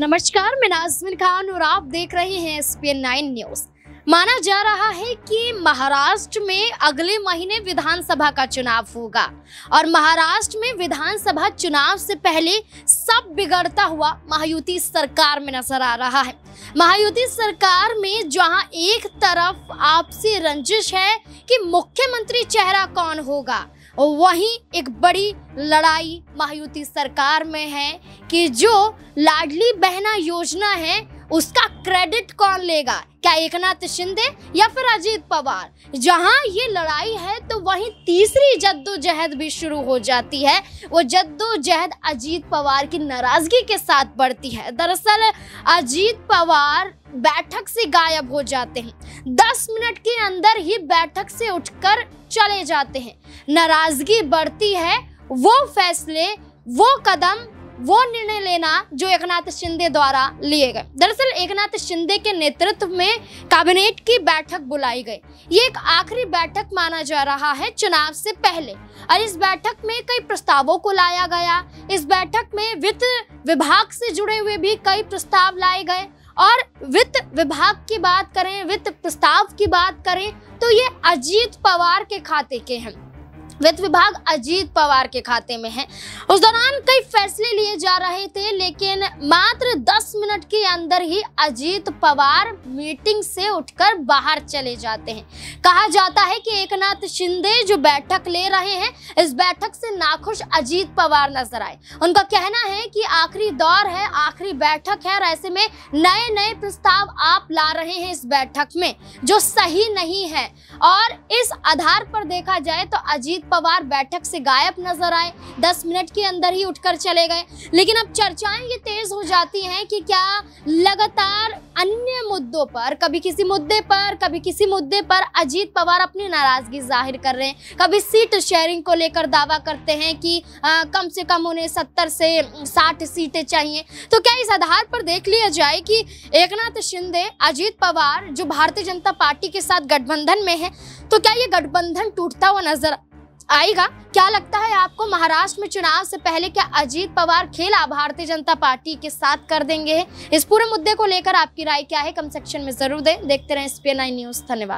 नमस्कार मैं नाजमिन खान और आप देख रहे हैं एस पी नाइन न्यूज माना जा रहा है कि महाराष्ट्र में अगले महीने विधानसभा का चुनाव होगा और महाराष्ट्र में विधानसभा चुनाव से पहले सब बिगड़ता हुआ महायुति सरकार में नजर आ रहा है महायुति सरकार में जहां एक तरफ आपसी रंजिश है कि मुख्यमंत्री चेहरा कौन होगा वहीं एक बड़ी लड़ाई महायुति सरकार में है कि जो लाडली बहना योजना है उसका क्रेडिट कौन लेगा क्या एकनाथ शिंदे या फिर अजीत पवार जहां ये लड़ाई है तो वहीं तीसरी जद्दोजहद भी शुरू हो जाती है वो जद्दोजहद अजीत पवार की नाराजगी के साथ बढ़ती है दरअसल अजीत पवार बैठक से गायब हो जाते हैं दस मिनट के अंदर ही बैठक से उठकर चले जाते हैं नाराजगी बढ़ती है वो फैसले वो कदम वो निर्णय लेना जो एकनाथ शिंदे द्वारा लिए गए दरअसल एकनाथ शिंदे के नेतृत्व में कैबिनेट की बैठक बुलाई गई ये एक आखिरी बैठक माना जा रहा है चुनाव से पहले और इस बैठक में कई प्रस्तावों को लाया गया इस बैठक में वित्त विभाग से जुड़े हुए भी कई प्रस्ताव लाए गए और वित्त विभाग की बात करें वित्त प्रस्ताव की बात करें तो ये अजीत पवार के खाते के हैं वित्त विभाग अजीत पवार के खाते में है उस दौरान कई फैसले लिए जा रहे थे लेकिन मात्र 10 मिनट के अंदर ही अजीत पवार मीटिंग से उठकर बाहर चले जाते हैं कहा जाता है कि एकनाथ शिंदे जो बैठक ले रहे हैं इस बैठक से नाखुश अजीत पवार नजर आए उनका कहना है कि आखिरी दौर है आखिरी बैठक है और ऐसे में नए नए प्रस्ताव आप ला रहे हैं इस बैठक में जो सही नहीं है और इस आधार पर देखा जाए तो अजीत पवार बैठक से गायब नजर आए दस मिनट के अंदर ही उठकर चले गए लेकिन अब चर्चाएं ये तेज हो जाती हैं कि क्या लगातार अन्य मुद्दों पर कभी किसी मुद्दे पर कभी किसी मुद्दे पर अजीत पवार अपनी नाराजगी जाहिर कर रहे हैं कभी सीट शेयरिंग को लेकर दावा करते हैं कि आ, कम से कम उन्हें सत्तर से साठ सीटें चाहिए तो क्या इस आधार पर देख लिया जाए कि एक शिंदे अजीत पवार जो भारतीय जनता पार्टी के साथ गठबंधन में है तो क्या ये गठबंधन टूटता हुआ नजर आएगा क्या लगता है आपको महाराष्ट्र में चुनाव से पहले क्या अजीत पवार खेला भारतीय जनता पार्टी के साथ कर देंगे इस पूरे मुद्दे को लेकर आपकी राय क्या है कम सेक्शन में जरूर दें देखते रहें एस न्यूज धन्यवाद